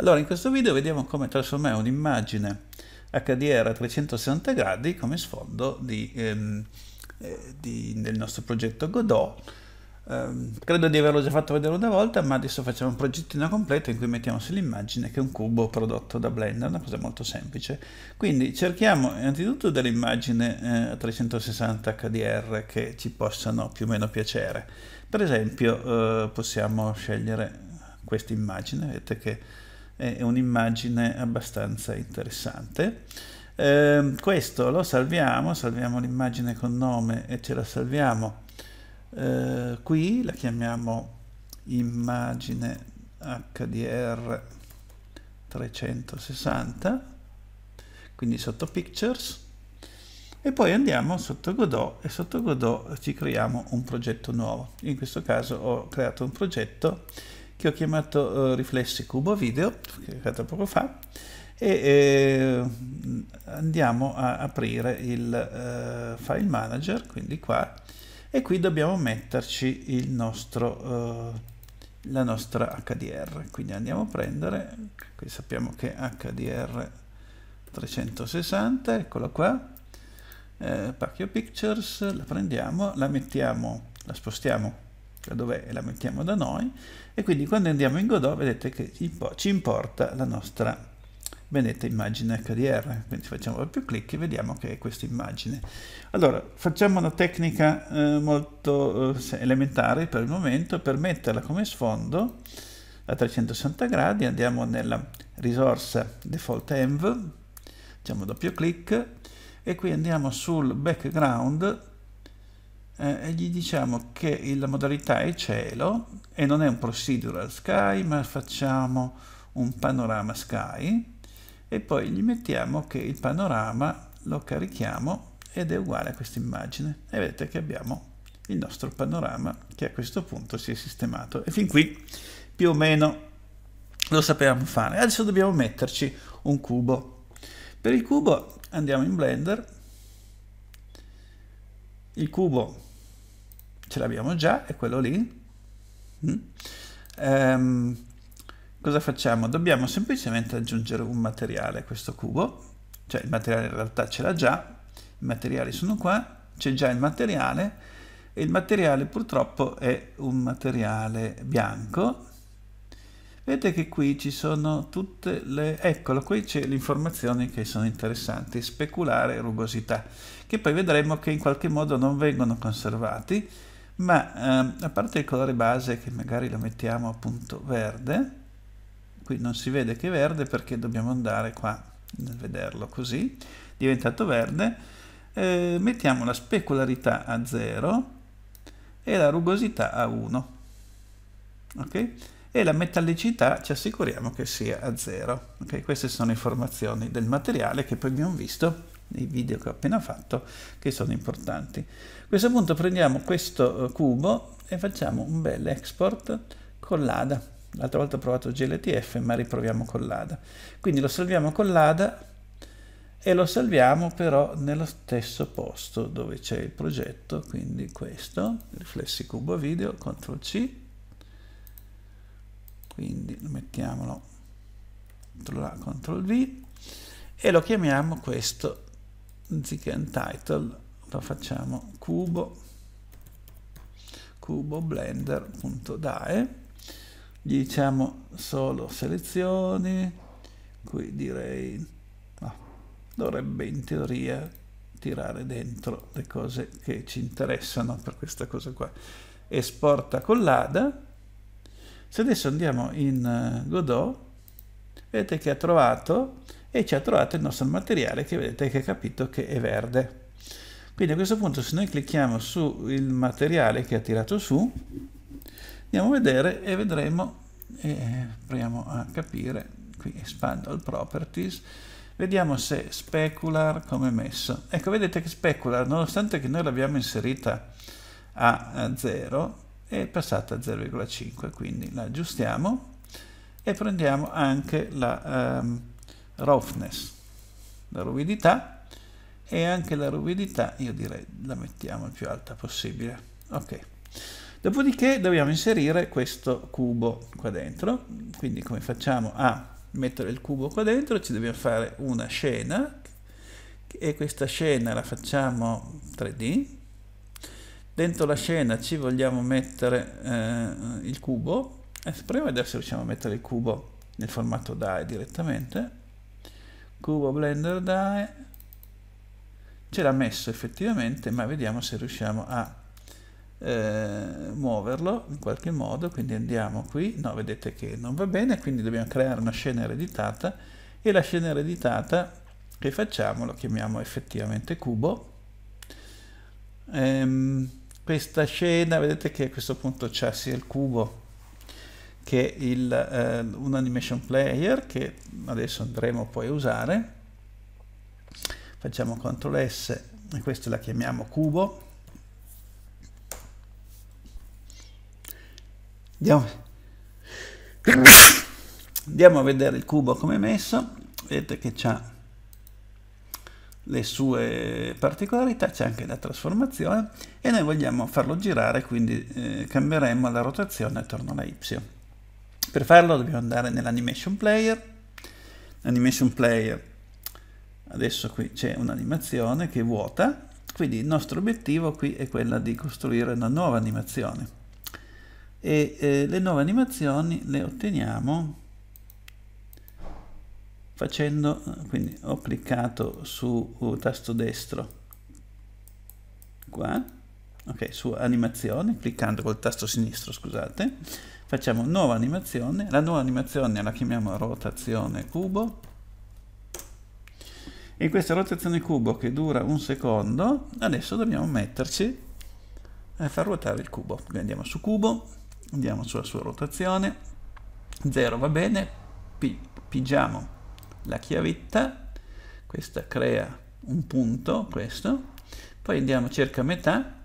Allora in questo video vediamo come trasformare un'immagine HDR a 360 gradi come sfondo di, ehm, eh, di, del nostro progetto Godot. Eh, credo di averlo già fatto vedere una volta, ma adesso facciamo un progettino completo in cui mettiamo sull'immagine che è un cubo prodotto da Blender, una cosa molto semplice. Quindi cerchiamo innanzitutto delle immagini eh, a 360 HDR che ci possano più o meno piacere. Per esempio eh, possiamo scegliere questa immagine, vedete che è un'immagine abbastanza interessante. Eh, questo lo salviamo, salviamo l'immagine con nome e ce la salviamo eh, qui, la chiamiamo immagine HDR 360, quindi sotto Pictures, e poi andiamo sotto Godot e sotto Godot ci creiamo un progetto nuovo. In questo caso ho creato un progetto che ho chiamato eh, Riflessi Cubo Video, che ho fatto poco fa, e eh, andiamo a aprire il eh, file manager, quindi qua, e qui dobbiamo metterci nostro, eh, la nostra HDR, quindi andiamo a prendere, qui sappiamo che HDR 360, eccolo qua, eh, Pacchio Pictures, la prendiamo, la mettiamo, la spostiamo cioè dov'è la mettiamo da noi e quindi quando andiamo in Godot vedete che ci importa la nostra benedetta immagine HDR quindi facciamo più clic e vediamo che è questa immagine allora facciamo una tecnica eh, molto eh, elementare per il momento per metterla come sfondo a 360 gradi andiamo nella risorsa default env facciamo doppio clic e qui andiamo sul background eh, e gli diciamo che la modalità è cielo e non è un procedural sky ma facciamo un panorama sky e poi gli mettiamo che il panorama lo carichiamo ed è uguale a questa immagine e vedete che abbiamo il nostro panorama che a questo punto si è sistemato e fin qui più o meno lo sapevamo fare adesso dobbiamo metterci un cubo per il cubo andiamo in blender il cubo ce l'abbiamo già, è quello lì. Mm. Ehm, cosa facciamo? Dobbiamo semplicemente aggiungere un materiale a questo cubo, cioè il materiale in realtà ce l'ha già, i materiali sono qua, c'è già il materiale, e il materiale purtroppo è un materiale bianco. Vedete che qui ci sono tutte le... eccolo, qui c'è le informazioni che sono interessanti, speculare e rugosità, che poi vedremo che in qualche modo non vengono conservati, ma ehm, a parte il colore base che magari lo mettiamo appunto verde, qui non si vede che è verde perché dobbiamo andare qua nel vederlo così, diventato verde, eh, mettiamo la specularità a 0 e la rugosità a 1, ok? E la metallicità ci assicuriamo che sia a 0, ok? Queste sono informazioni del materiale che poi abbiamo visto nei video che ho appena fatto che sono importanti. A questo punto prendiamo questo eh, cubo e facciamo un bel export con l'ADA. L'altra volta ho provato GLTF ma riproviamo con l'ADA. Quindi lo salviamo con l'ADA e lo salviamo però nello stesso posto dove c'è il progetto, quindi questo, riflessi cubo video, CTRL C, quindi mettiamolo CTRL A, CTRL V e lo chiamiamo questo anziché un title lo facciamo cubo cubo blender.dae gli diciamo solo selezioni qui direi no, dovrebbe in teoria tirare dentro le cose che ci interessano per questa cosa qua esporta con l'ada se adesso andiamo in eh, Godot vedete che ha trovato e ci ha trovato il nostro materiale che vedete che ha capito che è verde. Quindi a questo punto se noi clicchiamo sul materiale che ha tirato su, andiamo a vedere e vedremo, eh, proviamo a capire, qui espando il properties, vediamo se specular come è messo. Ecco, vedete che specular, nonostante che noi l'abbiamo inserita a 0, è passata a 0,5, quindi la aggiustiamo e prendiamo anche la... Um, roughness, la ruvidità e anche la ruvidità io direi la mettiamo il più alta possibile. Ok. Dopodiché dobbiamo inserire questo cubo qua dentro, quindi come facciamo a mettere il cubo qua dentro? Ci dobbiamo fare una scena e questa scena la facciamo 3D. Dentro la scena ci vogliamo mettere eh, il cubo, eh, proviamo a riusciamo a mettere il cubo nel formato DAE direttamente cubo blender dai ce l'ha messo effettivamente ma vediamo se riusciamo a eh, muoverlo in qualche modo quindi andiamo qui no vedete che non va bene quindi dobbiamo creare una scena ereditata e la scena ereditata che facciamo lo chiamiamo effettivamente cubo ehm, questa scena vedete che a questo punto c'è sia il cubo che è il, eh, un animation player che adesso andremo poi a usare. Facciamo CTRL S e questa la chiamiamo cubo. Andiamo. Andiamo a vedere il cubo come è messo. Vedete che c'ha le sue particolarità, c'è anche la trasformazione e noi vogliamo farlo girare, quindi eh, cambieremo la rotazione attorno alla Y. Per farlo dobbiamo andare nell'animation player, animation player, adesso qui c'è un'animazione che è vuota, quindi il nostro obiettivo qui è quello di costruire una nuova animazione. E eh, le nuove animazioni le otteniamo facendo, quindi ho cliccato su uh, tasto destro qua ok, su animazione, cliccando col tasto sinistro, scusate, facciamo nuova animazione, la nuova animazione la chiamiamo rotazione cubo, in questa rotazione cubo che dura un secondo, adesso dobbiamo metterci a far ruotare il cubo. Quindi andiamo su cubo, andiamo sulla sua rotazione, 0 va bene, P pigiamo la chiavetta, questa crea un punto, questo, poi andiamo circa a metà,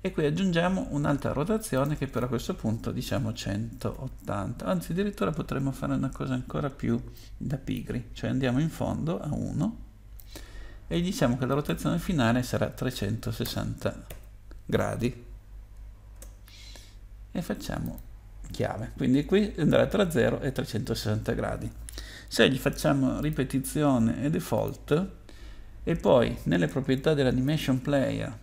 e qui aggiungiamo un'altra rotazione che però a questo punto diciamo 180 anzi addirittura potremmo fare una cosa ancora più da pigri cioè andiamo in fondo a 1 e diciamo che la rotazione finale sarà 360 gradi e facciamo chiave quindi qui andrà tra 0 e 360 gradi se gli facciamo ripetizione e default e poi nelle proprietà dell'animation player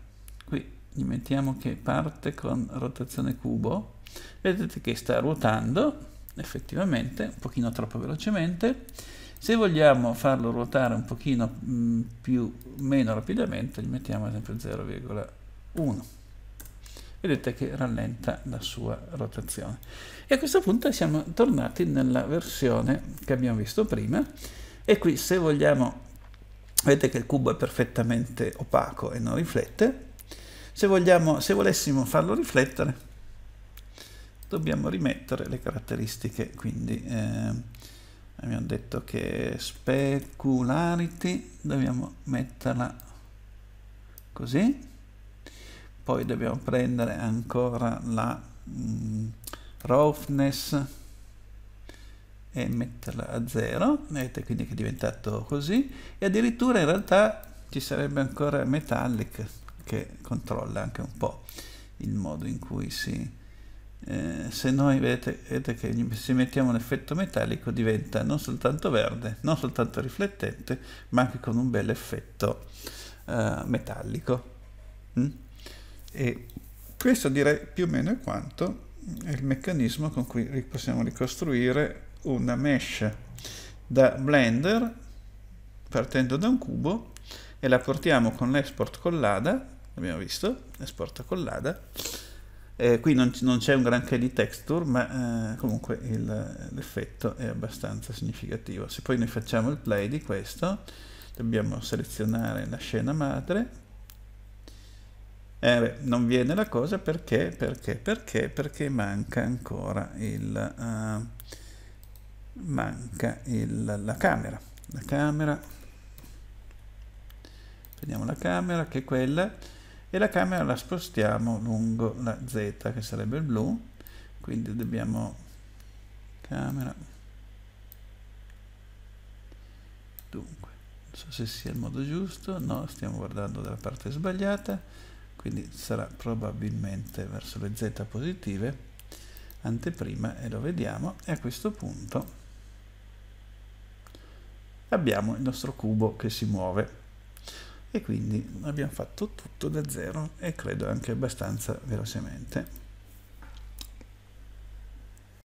gli mettiamo che parte con rotazione cubo, vedete che sta ruotando effettivamente un pochino troppo velocemente. Se vogliamo farlo ruotare un pochino mh, mm, più, meno rapidamente, gli mettiamo ad esempio 0,1. Vedete che rallenta la sua rotazione. E a questo punto siamo tornati nella versione che abbiamo visto prima. E qui se vogliamo, vedete che il cubo è perfettamente opaco e non riflette. Se, vogliamo, se volessimo farlo riflettere, dobbiamo rimettere le caratteristiche, quindi eh, abbiamo detto che specularity dobbiamo metterla così, poi dobbiamo prendere ancora la mh, mm, roughness e metterla a zero. vedete quindi che è diventato così e addirittura in realtà ci sarebbe ancora metallic che controlla anche un po' il modo in cui si... Eh, se noi vedete, vedete che se mettiamo un effetto metallico diventa non soltanto verde, non soltanto riflettente, ma anche con un bel effetto eh, metallico. Mm? E questo direi più o meno è quanto è il meccanismo con cui possiamo ricostruire una mesh da Blender partendo da un cubo e la portiamo con l'export collada abbiamo visto, esporta con l'ADA. Eh, qui non, non, c'è un granché di texture, ma eh, comunque il, l'effetto è abbastanza significativo. Se poi noi facciamo il play di questo, dobbiamo selezionare la scena madre. Eh, beh, non viene la cosa perché, perché, perché, perché manca ancora il, uh, manca il, la camera. La camera, prendiamo la camera che è quella e la camera la spostiamo lungo la Z che sarebbe il blu quindi dobbiamo camera dunque non so se sia il modo giusto no stiamo guardando dalla parte sbagliata quindi sarà probabilmente verso le Z positive anteprima e lo vediamo e a questo punto abbiamo il nostro cubo che si muove e quindi abbiamo fatto tutto da zero e credo anche abbastanza velocemente.